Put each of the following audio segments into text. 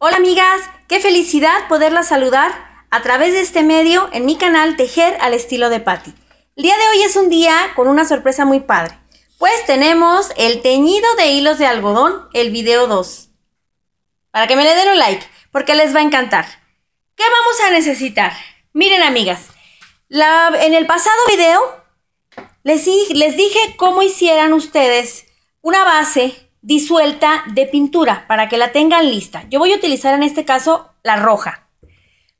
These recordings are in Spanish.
Hola amigas, qué felicidad poderlas saludar a través de este medio en mi canal Tejer al estilo de Patti. El día de hoy es un día con una sorpresa muy padre, pues tenemos el teñido de hilos de algodón, el video 2. Para que me le den un like, porque les va a encantar. ¿Qué vamos a necesitar? Miren amigas, en el pasado video les dije cómo hicieran ustedes una base disuelta de pintura para que la tengan lista. Yo voy a utilizar en este caso la roja.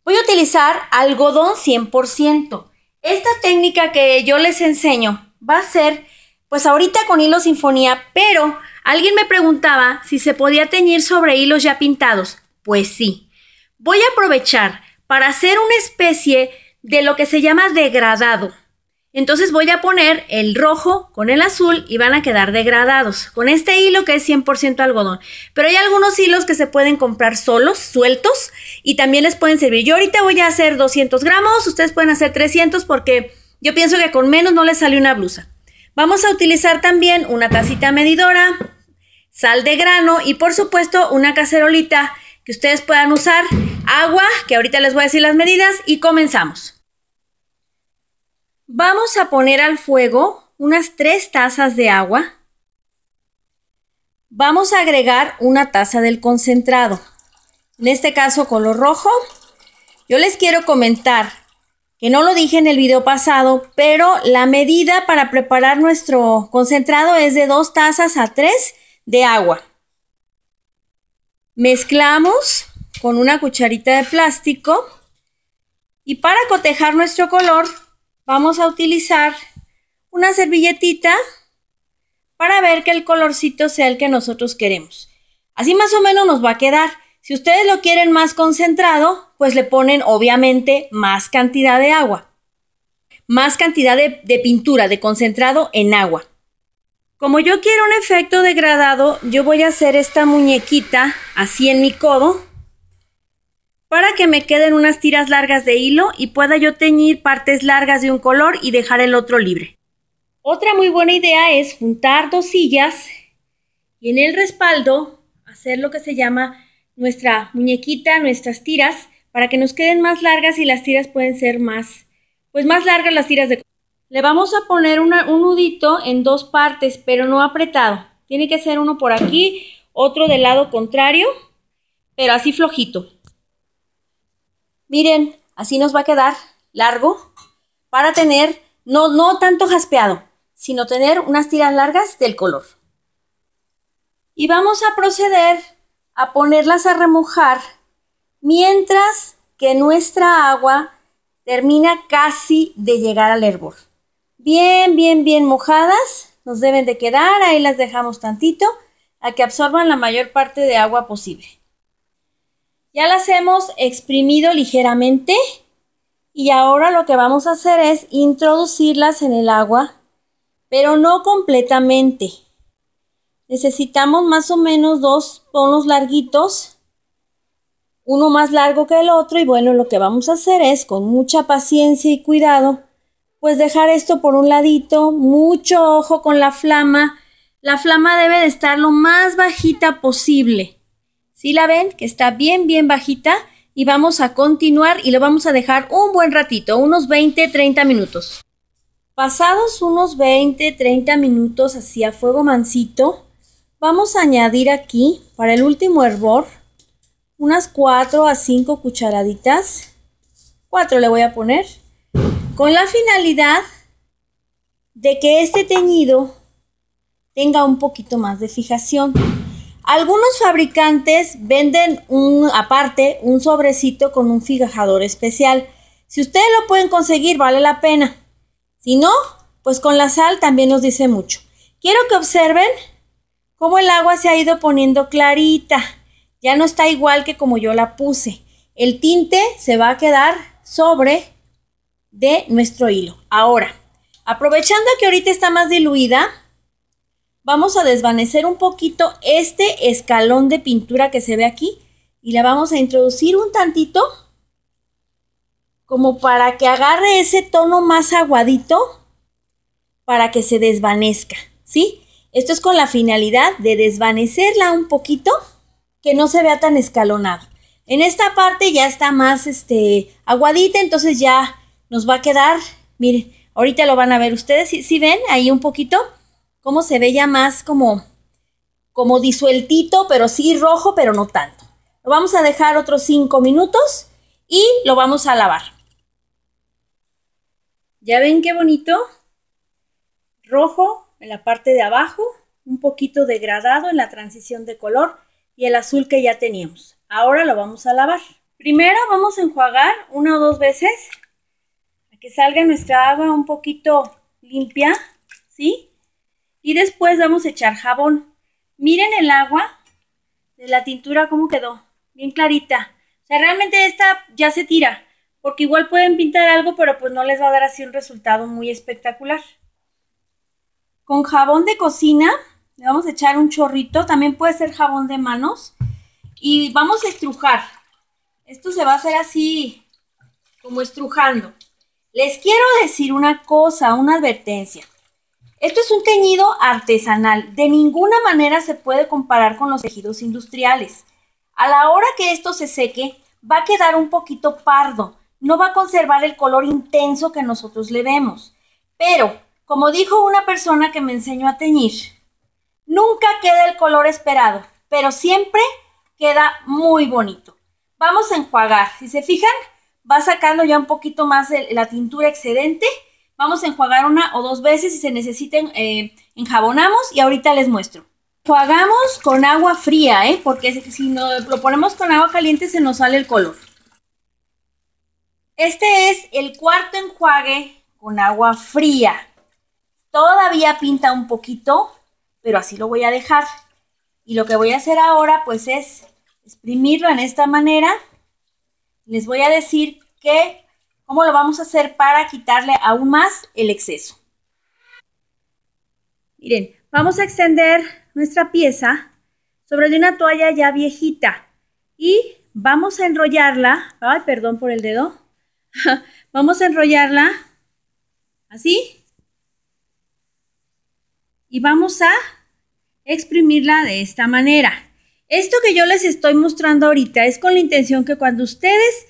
Voy a utilizar algodón 100%. Esta técnica que yo les enseño va a ser, pues ahorita con hilo sinfonía, pero alguien me preguntaba si se podía teñir sobre hilos ya pintados. Pues sí. Voy a aprovechar para hacer una especie de lo que se llama degradado. Entonces voy a poner el rojo con el azul y van a quedar degradados con este hilo que es 100% algodón. Pero hay algunos hilos que se pueden comprar solos, sueltos, y también les pueden servir. Yo ahorita voy a hacer 200 gramos, ustedes pueden hacer 300 porque yo pienso que con menos no les sale una blusa. Vamos a utilizar también una tacita medidora, sal de grano y por supuesto una cacerolita que ustedes puedan usar, agua, que ahorita les voy a decir las medidas, y comenzamos. Vamos a poner al fuego unas tres tazas de agua. Vamos a agregar una taza del concentrado, en este caso color rojo. Yo les quiero comentar que no lo dije en el video pasado, pero la medida para preparar nuestro concentrado es de dos tazas a tres de agua. Mezclamos con una cucharita de plástico y para cotejar nuestro color vamos a utilizar una servilletita para ver que el colorcito sea el que nosotros queremos. Así más o menos nos va a quedar. Si ustedes lo quieren más concentrado, pues le ponen obviamente más cantidad de agua. Más cantidad de, pintura, de concentrado en agua. Como yo quiero un efecto degradado, yo voy a hacer esta muñequita así en mi codo para que me queden unas tiras largas de hilo y pueda yo teñir partes largas de un color y dejar el otro libre. Otra muy buena idea es juntar dos sillas y en el respaldo hacer lo que se llama nuestra muñequita, nuestras tiras, para que nos queden más largas y las tiras pueden ser más, pues más largas las tiras de... Le vamos a poner un nudito en dos partes, pero no apretado. Tiene que ser uno por aquí, otro del lado contrario, pero así flojito. Miren, así nos va a quedar largo para tener, no, no tanto jaspeado, sino tener unas tiras largas del color. Y vamos a proceder a ponerlas a remojar mientras que nuestra agua termina casi de llegar al hervor. Bien, bien, bien mojadas, nos deben de quedar, ahí las dejamos tantito, a que absorban la mayor parte de agua posible. Ya las hemos exprimido ligeramente y ahora lo que vamos a hacer es introducirlas en el agua, pero no completamente. Necesitamos más o menos dos ponos larguitos, uno más largo que el otro y bueno, lo que vamos a hacer es con mucha paciencia y cuidado, pues dejar esto por un ladito, mucho ojo con la flama. La flama debe de estar lo más bajita posible si la ven? Que está bien, bien bajita y vamos a continuar y lo vamos a dejar un buen ratito, unos 20, 30 minutos. Pasados unos 20, 30 minutos hacia fuego mansito, vamos a añadir aquí para el último hervor unas 4 a 5 cucharaditas, 4 le voy a poner, con la finalidad de que este teñido tenga un poquito más de fijación. Algunos fabricantes venden un, aparte un sobrecito con un fijador especial. Si ustedes lo pueden conseguir, vale la pena. Si no, pues con la sal también nos dice mucho. Quiero que observen cómo el agua se ha ido poniendo clarita. Ya no está igual que como yo la puse. El tinte se va a quedar sobre de nuestro hilo. Ahora, aprovechando que ahorita está más diluida, vamos a desvanecer un poquito este escalón de pintura que se ve aquí y la vamos a introducir un tantito como para que agarre ese tono más aguadito para que se desvanezca, ¿sí? Esto es con la finalidad de desvanecerla un poquito, que no se vea tan escalonado. En esta parte ya está más este, aguadita, entonces ya nos va a quedar, miren, ahorita lo van a ver ustedes, si ven ahí un poquito? cómo se ve ya más como, como disueltito, pero sí rojo, pero no tanto. Lo vamos a dejar otros 5 minutos y lo vamos a lavar. ¿Ya ven qué bonito? Rojo en la parte de abajo, un poquito degradado en la transición de color y el azul que ya teníamos. Ahora lo vamos a lavar. Primero vamos a enjuagar una o dos veces Para que salga nuestra agua un poquito limpia, ¿sí? Y después vamos a echar jabón. Miren el agua de la tintura cómo quedó, bien clarita. O sea, realmente esta ya se tira, porque igual pueden pintar algo, pero pues no les va a dar así un resultado muy espectacular. Con jabón de cocina le vamos a echar un chorrito, también puede ser jabón de manos. Y vamos a estrujar. Esto se va a hacer así, como estrujando. Les quiero decir una cosa, una advertencia. Esto es un teñido artesanal, de ninguna manera se puede comparar con los tejidos industriales. A la hora que esto se seque, va a quedar un poquito pardo, no va a conservar el color intenso que nosotros le vemos. Pero, como dijo una persona que me enseñó a teñir, nunca queda el color esperado, pero siempre queda muy bonito. Vamos a enjuagar. Si se fijan, va sacando ya un poquito más de la tintura excedente Vamos a enjuagar una o dos veces si se necesiten, eh, enjabonamos y ahorita les muestro. Enjuagamos con agua fría, ¿eh? porque si no, lo ponemos con agua caliente se nos sale el color. Este es el cuarto enjuague con agua fría. Todavía pinta un poquito, pero así lo voy a dejar. Y lo que voy a hacer ahora pues es exprimirlo en esta manera. Les voy a decir que... ¿Cómo lo vamos a hacer para quitarle aún más el exceso? Miren, vamos a extender nuestra pieza sobre una toalla ya viejita y vamos a enrollarla, ay, perdón por el dedo, vamos a enrollarla así y vamos a exprimirla de esta manera. Esto que yo les estoy mostrando ahorita es con la intención que cuando ustedes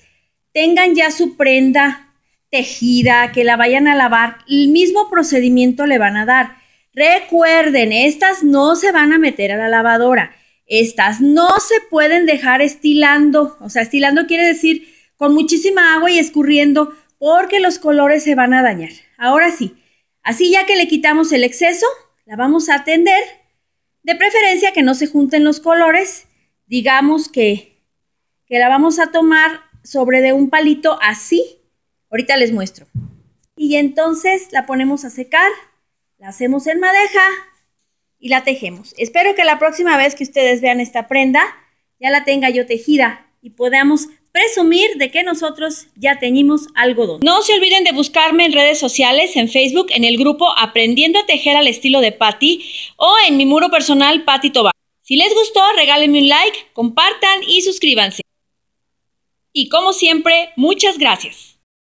tengan ya su prenda tejida, que la vayan a lavar, el mismo procedimiento le van a dar. Recuerden, estas no se van a meter a la lavadora. Estas no se pueden dejar estilando. O sea, estilando quiere decir con muchísima agua y escurriendo porque los colores se van a dañar. Ahora sí, así ya que le quitamos el exceso, la vamos a atender. De preferencia que no se junten los colores. Digamos que, que la vamos a tomar sobre de un palito así. Ahorita les muestro. Y entonces la ponemos a secar, la hacemos en madeja y la tejemos. Espero que la próxima vez que ustedes vean esta prenda ya la tenga yo tejida y podamos presumir de que nosotros ya teñimos algodón. No se olviden de buscarme en redes sociales, en Facebook, en el grupo Aprendiendo a Tejer al Estilo de Patty o en mi muro personal Patti Toba. Si les gustó, regálenme un like, compartan y suscríbanse. Y como siempre, muchas gracias.